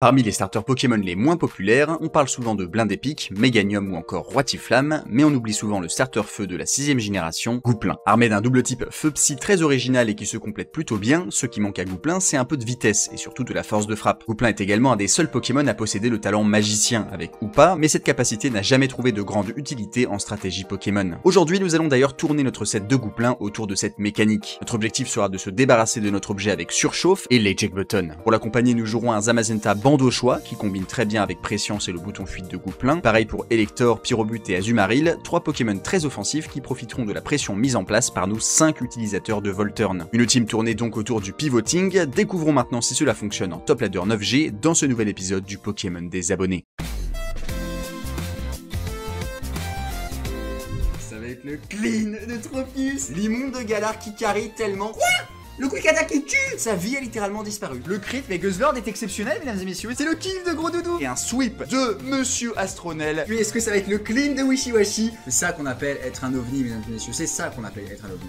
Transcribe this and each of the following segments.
Parmi les starters Pokémon les moins populaires, on parle souvent de Blindépic, Meganium ou encore Roitiflamme, mais on oublie souvent le starter feu de la sixième génération, Gouplin. Armé d'un double type feu-psy très original et qui se complète plutôt bien, ce qui manque à Gouplin c'est un peu de vitesse et surtout de la force de frappe. Gouplin est également un des seuls Pokémon à posséder le talent magicien avec Oupa, mais cette capacité n'a jamais trouvé de grande utilité en stratégie Pokémon. Aujourd'hui nous allons d'ailleurs tourner notre set de Gouplin autour de cette mécanique. Notre objectif sera de se débarrasser de notre objet avec surchauffe et les Jack Button. Pour l'accompagner nous jouerons un Zamazenta au choix, qui combine très bien avec Prescience et le bouton fuite de goût plein. Pareil pour Elector, Pyrobut et Azumarill, trois Pokémon très offensifs qui profiteront de la pression mise en place par nos 5 utilisateurs de Volturn. Une team tournée donc autour du pivoting, découvrons maintenant si cela fonctionne en Top Ladder 9G dans ce nouvel épisode du Pokémon des abonnés. Ça va être le clean de l'immonde galard qui carie tellement... Le quick attack qui tue Sa vie a littéralement disparu. Le crit, mais Guzzlord est exceptionnel, mesdames et messieurs. C'est le kill de gros doudou. Et un sweep de Monsieur Astronel. Puis est-ce que ça va être le clean de Wishiwashi C'est ça qu'on appelle être un ovni, mesdames et messieurs. C'est ça qu'on appelle être un ovni.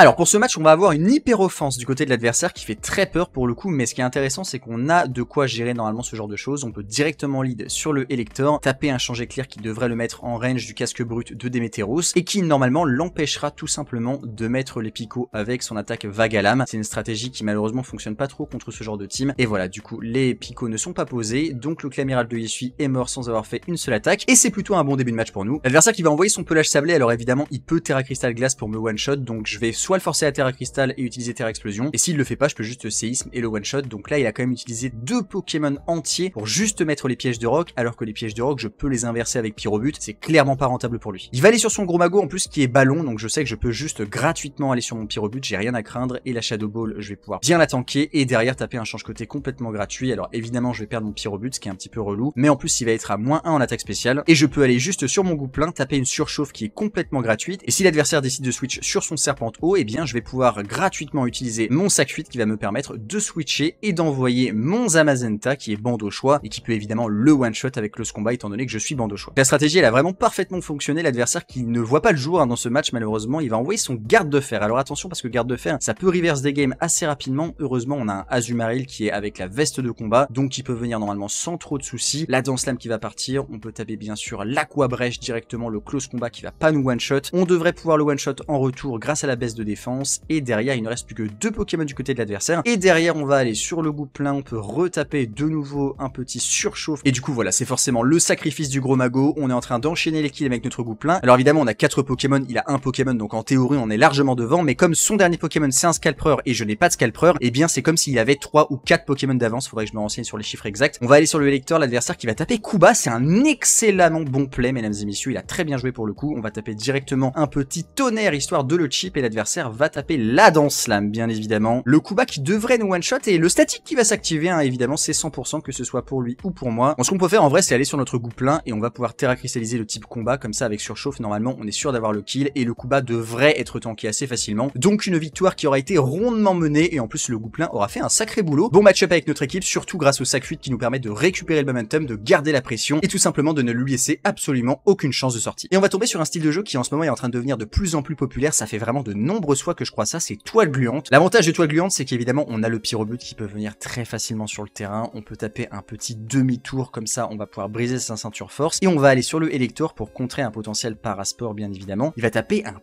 Alors pour ce match, on va avoir une hyper-offense du côté de l'adversaire qui fait très peur pour le coup, mais ce qui est intéressant, c'est qu'on a de quoi gérer normalement ce genre de choses. On peut directement lead sur le Elector, taper un changé clair qui devrait le mettre en range du casque brut de Demeteros, et qui normalement l'empêchera tout simplement de mettre les picots avec son attaque Vagalam. C'est une stratégie qui malheureusement fonctionne pas trop contre ce genre de team, et voilà, du coup, les picots ne sont pas posés, donc le Clamiral de Yesui est mort sans avoir fait une seule attaque, et c'est plutôt un bon début de match pour nous. L'adversaire qui va envoyer son pelage sablé, alors évidemment, il peut Terra Crystal Glace pour me one-shot, donc je vais soit le forcer à terre à cristal et utiliser terre explosion, et s'il le fait pas, je peux juste séisme et le one shot, donc là il a quand même utilisé deux Pokémon entiers pour juste mettre les pièges de rock, alors que les pièges de rock je peux les inverser avec Pyrobut, c'est clairement pas rentable pour lui. Il va aller sur son gros magot en plus qui est ballon, donc je sais que je peux juste gratuitement aller sur mon Pyrobut, j'ai rien à craindre, et la Shadow Ball je vais pouvoir bien la tanker, et derrière taper un change côté complètement gratuit, alors évidemment je vais perdre mon Pyrobut, ce qui est un petit peu relou, mais en plus il va être à moins 1 en attaque spéciale, et je peux aller juste sur mon plein, taper une surchauffe qui est complètement gratuite, et si l'adversaire décide de switch sur son Serpent haut, et eh bien je vais pouvoir gratuitement utiliser mon sac 8 qui va me permettre de switcher et d'envoyer mon Zamazenta qui est bande au choix et qui peut évidemment le one-shot avec le combat étant donné que je suis bande au choix. La stratégie elle a vraiment parfaitement fonctionné, l'adversaire qui ne voit pas le jour hein, dans ce match malheureusement, il va envoyer son garde de fer. Alors attention parce que garde de fer ça peut reverse des games assez rapidement, heureusement on a un Azumarill qui est avec la veste de combat donc qui peut venir normalement sans trop de soucis, la Dance Slam qui va partir, on peut taper bien sûr l'Aqua Brèche directement, le Close Combat qui va pas nous one-shot, on devrait pouvoir le one-shot en retour grâce à la baisse de défense. Et derrière, il ne reste plus que deux Pokémon du côté de l'adversaire. Et derrière, on va aller sur le goût plein. On peut retaper de nouveau un petit surchauffe. Et du coup, voilà, c'est forcément le sacrifice du gros magot. On est en train d'enchaîner les kills avec notre goût plein. Alors évidemment, on a quatre Pokémon. Il a un Pokémon, donc en théorie, on est largement devant. Mais comme son dernier Pokémon, c'est un Scalpreur et je n'ai pas de scalper et eh bien, c'est comme s'il avait trois ou quatre Pokémon d'avance. Faudrait que je me renseigne sur les chiffres exacts. On va aller sur le lecteur l'adversaire qui va taper Kuba. C'est un excellemment bon play, mesdames et messieurs. Il a très bien joué pour le coup. On va taper directement un petit tonnerre histoire de le chip et l'adversaire va taper la danse slam, bien évidemment. Le Kuba qui devrait nous one-shot et le statique qui va s'activer, hein, évidemment, c'est 100% que ce soit pour lui ou pour moi. Bon, ce qu'on peut faire en vrai, c'est aller sur notre plein et on va pouvoir terra cristalliser le type combat. Comme ça, avec surchauffe, normalement, on est sûr d'avoir le kill et le Kuba devrait être tanké assez facilement. Donc, une victoire qui aura été rondement menée et en plus, le plein aura fait un sacré boulot. Bon match-up avec notre équipe, surtout grâce au sac 8 qui nous permet de récupérer le momentum, de garder la pression et tout simplement de ne lui laisser absolument aucune chance de sortie. Et on va tomber sur un style de jeu qui en ce moment est en train de devenir de plus en plus populaire. Ça fait vraiment de non Soit que je crois ça, c'est toile gluante. L'avantage de toile gluante c'est qu'évidemment, on a le but qui peut venir très facilement sur le terrain. On peut taper un petit demi-tour, comme ça, on va pouvoir briser sa ceinture force. Et on va aller sur le électeur pour contrer un potentiel parasport, bien évidemment. Il va taper un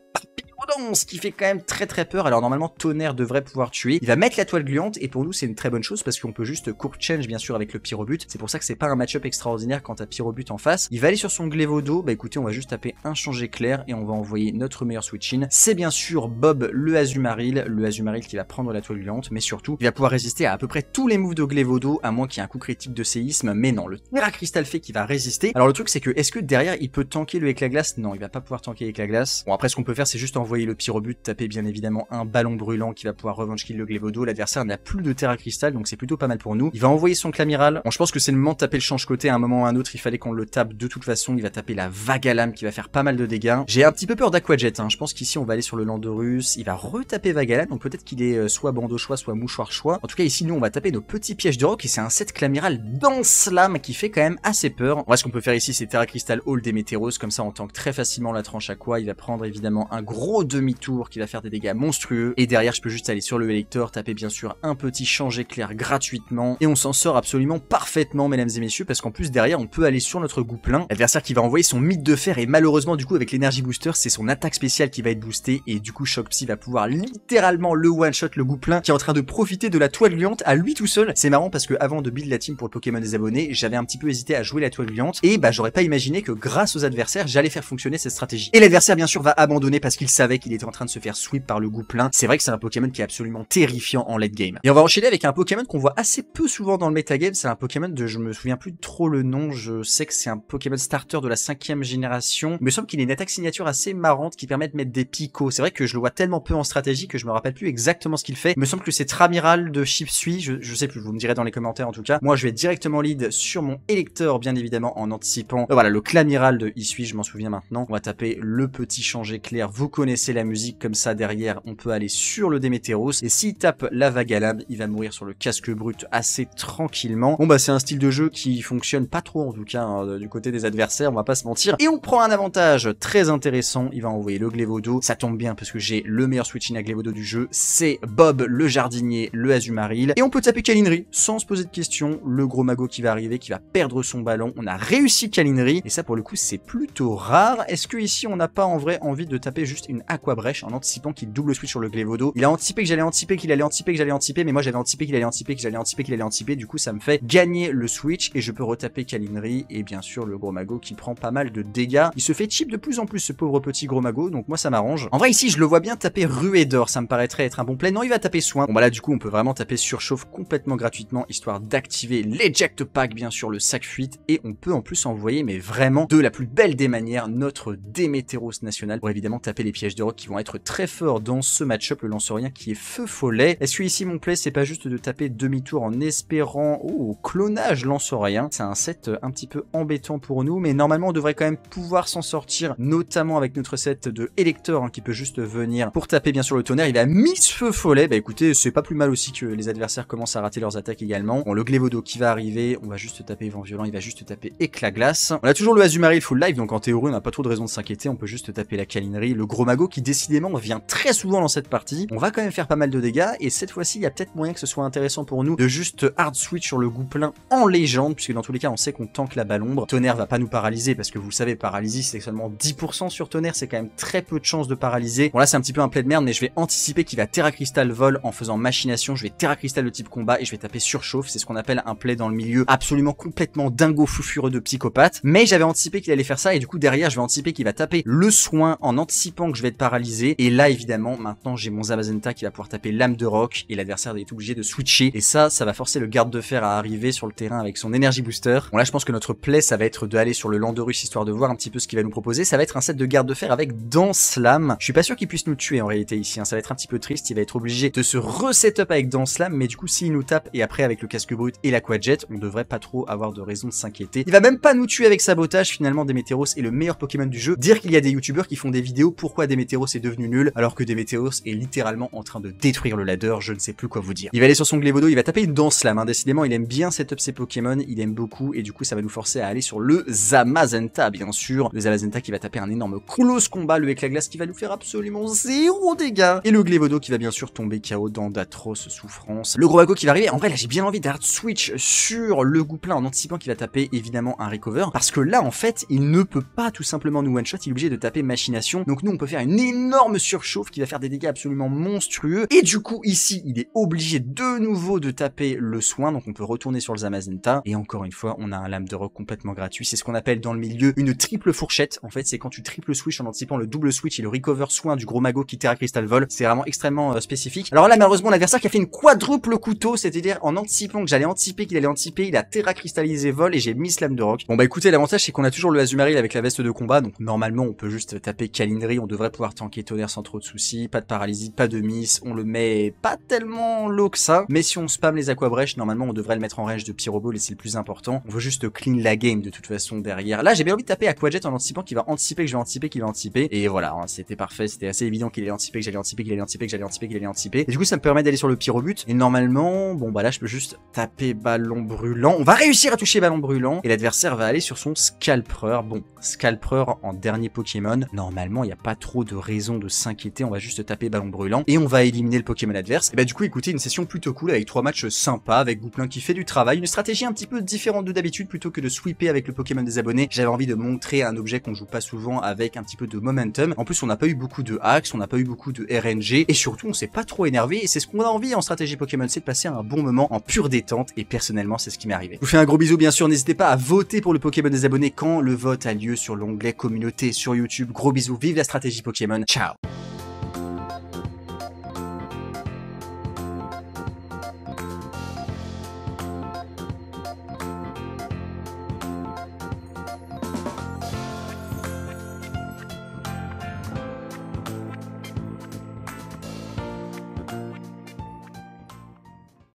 ce qui fait quand même très très peur. Alors normalement, Tonnerre devrait pouvoir tuer. Il va mettre la toile gluante et pour nous, c'est une très bonne chose parce qu'on peut juste court change bien sûr avec le pyrobut. C'est pour ça que c'est pas un match-up extraordinaire quand t'as pyrobut en face. Il va aller sur son Glévodo. Bah écoutez, on va juste taper un changer clair et on va envoyer notre meilleur switch-in. C'est bien sûr Bob le Azumaril, le Azumarill qui va prendre la toile gluante, mais surtout, il va pouvoir résister à à peu près tous les moves de Glévodo à moins qu'il y ait un coup critique de séisme. Mais non, le Terra Crystal fait qui va résister. Alors le truc c'est que est-ce que derrière il peut tanker le éclat glace Non, il va pas pouvoir tanker la glace. Bon après ce qu'on peut faire c'est juste envoyer le pire but, taper bien évidemment un ballon brûlant qui va pouvoir revenge kill le Glévodo. L'adversaire n'a plus de terra cristal, donc c'est plutôt pas mal pour nous. Il va envoyer son clamiral. Bon, je pense que c'est le moment de taper le change-côté. À un moment ou à un autre, il fallait qu'on le tape. De toute façon, il va taper la vague à qui va faire pas mal de dégâts. J'ai un petit peu peur d'Aquajet. Hein. Je pense qu'ici, on va aller sur le Landorus. Il va retaper vague à donc peut-être qu'il est euh, soit bandeau choix, soit mouchoir choix. En tout cas, ici, nous, on va taper nos petits pièges de rock et c'est un set clamiral dans slam qui fait quand même assez peur. vrai, ce qu'on peut faire ici, c'est Terra cristal Hall des Météros. Comme ça, on tank très facilement la tranche à quoi. Il va prendre évidemment un gros demi-tour qui va faire des dégâts monstrueux. Et derrière, je peux juste aller sur le Elector, taper bien sûr un petit change éclair gratuitement. Et on s'en sort absolument parfaitement, mesdames et messieurs, parce qu'en plus derrière, on peut aller sur notre Gouplin. L'adversaire qui va envoyer son mythe de fer et malheureusement, du coup, avec l'énergie booster, c'est son attaque spéciale qui va être boostée. Et du coup, Shock Psy va pouvoir littéralement le one-shot le Gouplin qui est en train de profiter de la toile gluante à lui tout seul. C'est marrant parce que avant de build la team pour le Pokémon des abonnés, j'avais un petit peu hésité à jouer la toile gluante et bah j'aurais pas imaginé que grâce aux adversaires, j'allais faire fonctionner cette stratégie. Et l'adversaire bien sûr va abandonner parce qu'il savait qu'il était en train de se faire sweep par le plein, C'est vrai que c'est un Pokémon qui est absolument terrifiant en late game. Et on va enchaîner avec un Pokémon qu'on voit assez peu souvent dans le metagame. C'est un Pokémon de, je me souviens plus trop le nom, je sais que c'est un Pokémon starter de la cinquième génération. Il me semble qu'il est une attaque signature assez marrante qui permet de mettre des picots. C'est vrai que je le vois tellement peu en stratégie que je me rappelle plus exactement ce qu'il fait. Il me semble que c'est Tramiral de Chipsui, je, je sais plus, vous me direz dans les commentaires en tout cas. Moi je vais directement lead sur mon électeur bien évidemment en anticipant. Euh, voilà, le Clamiral de Isui, je m'en souviens maintenant. On va taper le petit changer clair, vous connaissez la musique comme ça derrière, on peut aller sur le Demeteros, et s'il tape la Vagalab, il va mourir sur le casque brut assez tranquillement. Bon bah c'est un style de jeu qui fonctionne pas trop en tout cas hein, du côté des adversaires, on va pas se mentir. Et on prend un avantage très intéressant, il va envoyer le Glevodo, ça tombe bien parce que j'ai le meilleur switching à Glevodo du jeu, c'est Bob le jardinier, le Azumaril, et on peut taper Kalinri sans se poser de questions, le gros mago qui va arriver, qui va perdre son ballon, on a réussi Kalinri, et ça pour le coup c'est plutôt rare, est-ce que ici on n'a pas en vrai envie de taper juste une Aquabrèche en anticipant qu'il double switch sur le Glevodo Il a anticipé que j'allais anticiper, qu'il allait anticiper, que j'allais anticiper, mais moi j'avais anticipé qu'il allait anticiper, que j'allais anticiper, qu'il allait anticiper. Du coup, ça me fait gagner le switch et je peux retaper Kalinri et bien sûr le gros mago qui prend pas mal de dégâts. Il se fait chip de plus en plus ce pauvre petit gros mago, donc moi ça m'arrange. En vrai, ici, je le vois bien taper ruée d'or, ça me paraîtrait être un bon play. Non, il va taper soin. Bon, bah là, du coup, on peut vraiment taper surchauffe complètement gratuitement histoire d'activer l'eject pack, bien sûr, le sac fuite et on peut en plus envoyer, mais vraiment de la plus belle des manières, notre Déméteros national pour évidemment taper les pièges qui vont être très forts dans ce match-up, le lanceurien qui est feu follet. Est-ce que ici mon play c'est pas juste de taper demi-tour en espérant oh, au clonage lancerien C'est un set un petit peu embêtant pour nous, mais normalement on devrait quand même pouvoir s'en sortir, notamment avec notre set de Elector hein, qui peut juste venir pour taper bien sûr le tonnerre. Il a mis feu follet, bah écoutez, c'est pas plus mal aussi que les adversaires commencent à rater leurs attaques également. Bon, le Glévodo qui va arriver, on va juste taper Vent Violent, il va juste taper Éclat Glace. On a toujours le Azumarill full life, donc en théorie on n'a pas trop de raison de s'inquiéter, on peut juste taper la Calinerie, le Gros Mago qui décidément vient très souvent dans cette partie. On va quand même faire pas mal de dégâts et cette fois-ci il y a peut-être moyen que ce soit intéressant pour nous de juste hard switch sur le goût plein en légende puisque dans tous les cas on sait qu'on tank la balle ombre. Tonnerre va pas nous paralyser parce que vous le savez paralysie c'est seulement 10% sur tonnerre c'est quand même très peu de chances de paralyser. Bon là c'est un petit peu un play de merde mais je vais anticiper qu'il va Terra Crystal vol en faisant machination, je vais Terra Crystal de type combat et je vais taper surchauffe, c'est ce qu'on appelle un play dans le milieu absolument complètement dingo foufureux de psychopathe mais j'avais anticipé qu'il allait faire ça et du coup derrière je vais anticiper qu'il va taper le soin en anticipant que je vais paralysé. Et là, évidemment, maintenant, j'ai mon Zamazenta qui va pouvoir taper l'âme de rock et l'adversaire est obligé de switcher. Et ça, ça va forcer le garde de fer à arriver sur le terrain avec son énergie booster. Bon là, je pense que notre play, ça va être d'aller sur le Landorus histoire de voir un petit peu ce qu'il va nous proposer. Ça va être un set de garde de fer avec Dance Je suis pas sûr qu'il puisse nous tuer en réalité ici. Hein. Ça va être un petit peu triste. Il va être obligé de se reset-up avec Dance Mais du coup, s'il nous tape et après avec le casque brut et la quadjet on devrait pas trop avoir de raison de s'inquiéter. Il va même pas nous tuer avec sabotage. Finalement, Demeteros est le meilleur Pokémon du jeu. Dire qu'il y a des youtubeurs qui font des vidéos pourquoi Demeteros Météos est devenu nul, alors que des est littéralement en train de détruire le ladder, je ne sais plus quoi vous dire. Il va aller sur son Glevodo, il va taper une danse main décidément il aime bien setup ses Pokémon, il aime beaucoup, et du coup ça va nous forcer à aller sur le Zamazenta, bien sûr. Le Zamazenta qui va taper un énorme close combat, le éclat glace qui va nous faire absolument zéro dégâts, et le Glevodo qui va bien sûr tomber KO dans d'atroces souffrances. Le Groago qui va arriver, en vrai là j'ai bien envie d'hard switch sur le Gouplin en anticipant qu'il va taper évidemment un recover, parce que là en fait il ne peut pas tout simplement nous one-shot, il est obligé de taper machination, donc nous on peut faire une une énorme surchauffe qui va faire des dégâts absolument monstrueux. Et du coup, ici, il est obligé de nouveau de taper le soin. Donc on peut retourner sur le Zamazenta. Et encore une fois, on a un lame de rock complètement gratuit. C'est ce qu'on appelle dans le milieu une triple fourchette. En fait, c'est quand tu triple switch en anticipant le double switch et le recover soin du gros mago qui terra cristal Vol. C'est vraiment extrêmement euh, spécifique. Alors là, malheureusement, l'adversaire qui a fait une quadruple couteau, c'est-à-dire en anticipant que j'allais anticiper qu'il allait anticiper, il a terra cristallisé vol et j'ai mis lame de rock. Bon bah écoutez, l'avantage c'est qu'on a toujours le azumaril avec la veste de combat, donc normalement on peut juste taper Calindri, on devrait pouvoir pouvoir tanker tonnerre sans trop de soucis, pas de paralysie, pas de miss, on le met pas tellement low que ça, mais si on spam les aquabrèches, normalement on devrait le mettre en range de pyroball et c'est le plus important, on veut juste clean la game de toute façon derrière. Là j'ai bien envie de taper aquajet en anticipant qu'il va anticiper, que je vais anticiper, qu'il va anticiper, et voilà, hein, c'était parfait, c'était assez évident qu'il allait anticiper, que j'allais anticiper, qu'il allait anticiper, que j'allais anticiper, qu'il allait anticiper, et du coup ça me permet d'aller sur le pyrobut, et normalement, bon bah là je peux juste taper ballon brûlant, on va réussir à toucher ballon brûlant, et l'adversaire va aller sur son scalpreur, bon, scalpreur en dernier Pokémon, normalement il n'y a pas trop de raison de s'inquiéter, on va juste taper ballon brûlant et on va éliminer le Pokémon adverse. Et bah du coup écoutez une session plutôt cool avec trois matchs sympas avec Gouplin qui fait du travail, une stratégie un petit peu différente de d'habitude plutôt que de sweeper avec le Pokémon des abonnés. J'avais envie de montrer un objet qu'on joue pas souvent avec un petit peu de momentum. En plus on n'a pas eu beaucoup de hacks, on n'a pas eu beaucoup de RNG et surtout on s'est pas trop énervé et c'est ce qu'on a envie en stratégie Pokémon, c'est de passer un bon moment en pure détente et personnellement c'est ce qui m'est arrivé. Je vous fais un gros bisou bien sûr, n'hésitez pas à voter pour le Pokémon des abonnés quand le vote a lieu sur l'onglet communauté sur YouTube. Gros bisous, vive la stratégie Pokémon Jim, and ciao.